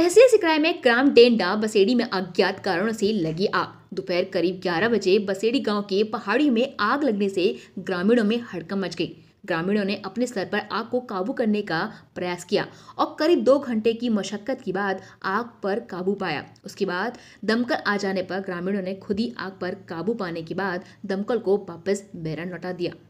तहसील सिकराय में ग्राम डेंडा बसेड़ी में अज्ञात कारणों से लगी आग दोपहर करीब 11 बजे बसेड़ी गांव के पहाड़ी में आग लगने से ग्रामीणों में हड़कम मच गई ग्रामीणों ने अपने स्तर पर आग को काबू करने का प्रयास किया और करीब दो घंटे की मशक्कत के बाद आग पर काबू पाया उसके बाद दमकल आ जाने पर ग्रामीणों ने खुद ही आग पर काबू पाने के बाद दमकल को वापस बैरन लौटा दिया